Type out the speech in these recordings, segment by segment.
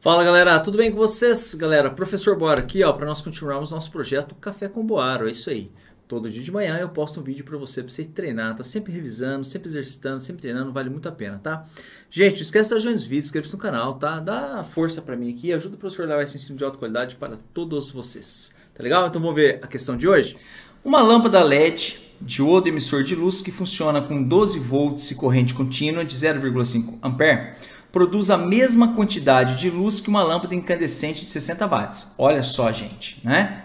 Fala galera, tudo bem com vocês? Galera, professor Boaro aqui, ó, para nós continuarmos nosso projeto Café com Boaro, é isso aí. Todo dia de manhã eu posto um vídeo para você, para você treinar, tá sempre revisando, sempre exercitando, sempre treinando, vale muito a pena, tá? Gente, esquece de joinhas os vídeos, inscreve-se no canal, tá? Dá força para mim aqui, ajuda o professor a levar esse ensino de alta qualidade para todos vocês, tá legal? Então vamos ver a questão de hoje. Uma lâmpada LED, diodo emissor de luz que funciona com 12 volts e corrente contínua de 0,5 ampere produz a mesma quantidade de luz que uma lâmpada incandescente de 60 watts. Olha só, gente, né?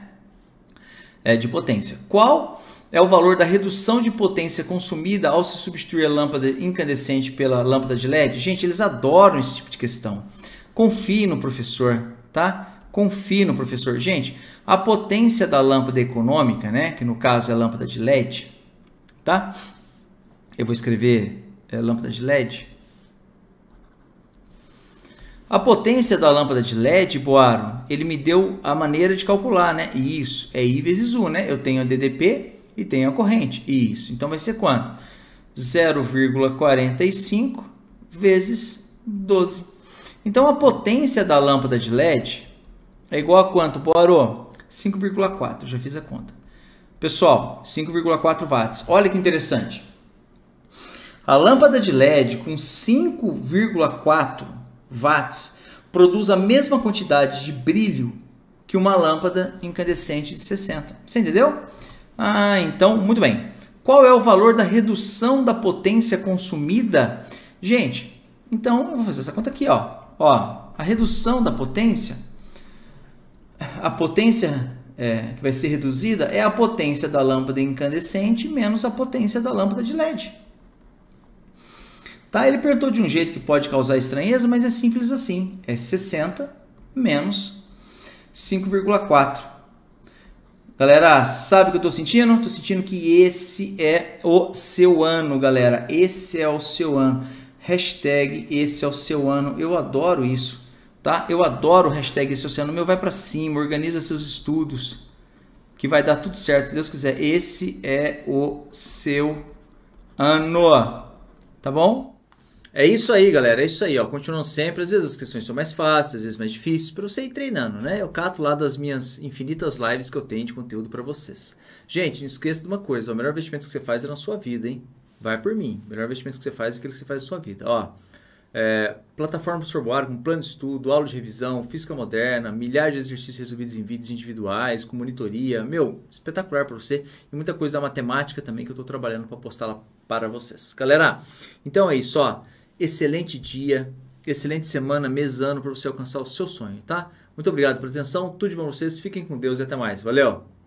É, de potência. Qual é o valor da redução de potência consumida ao se substituir a lâmpada incandescente pela lâmpada de LED? Gente, eles adoram esse tipo de questão. Confie no professor, tá? Confie no professor. Gente, a potência da lâmpada econômica, né, que no caso é a lâmpada de LED, tá? Eu vou escrever é, lâmpada de LED a potência da lâmpada de LED, Boaro, tipo, ele me deu a maneira de calcular, né? E Isso, é I vezes U, né? Eu tenho a DDP e tenho a corrente. Isso, então vai ser quanto? 0,45 vezes 12. Então a potência da lâmpada de LED é igual a quanto, Boaro? 5,4, já fiz a conta. Pessoal, 5,4 watts. Olha que interessante. A lâmpada de LED com 5,4 watts, produz a mesma quantidade de brilho que uma lâmpada incandescente de 60. Você entendeu? Ah, então, muito bem. Qual é o valor da redução da potência consumida? Gente, então eu vou fazer essa conta aqui, ó. Ó, a redução da potência, a potência é, que vai ser reduzida é a potência da lâmpada incandescente menos a potência da lâmpada de LED. Tá? Ele apertou de um jeito que pode causar estranheza, mas é simples assim. É 60 menos 5,4. Galera, sabe o que eu estou sentindo? Estou sentindo que esse é o seu ano, galera. Esse é o seu ano. Hashtag esse é o seu ano. Eu adoro isso, tá? Eu adoro hashtag esse é o seu ano. Meu vai para cima, organiza seus estudos. Que vai dar tudo certo, se Deus quiser. Esse é o seu ano. Tá bom? É isso aí, galera. É isso aí, ó. Continuam sempre. Às vezes as questões são mais fáceis, às vezes mais difíceis, para você ir treinando, né? Eu cato lá das minhas infinitas lives que eu tenho de conteúdo para vocês. Gente, não esqueça de uma coisa: o melhor investimento que você faz é na sua vida, hein? Vai por mim. O melhor investimento que você faz é aquele que você faz na sua vida. Ó, é, plataforma Professor com plano de estudo, aula de revisão, física moderna, milhares de exercícios resolvidos em vídeos individuais, com monitoria. Meu, espetacular para você. E muita coisa da matemática também que eu estou trabalhando para postar lá para vocês. Galera, então é isso, ó excelente dia, excelente semana, mês, ano para você alcançar o seu sonho, tá? Muito obrigado pela atenção, tudo de bom para vocês, fiquem com Deus e até mais. Valeu!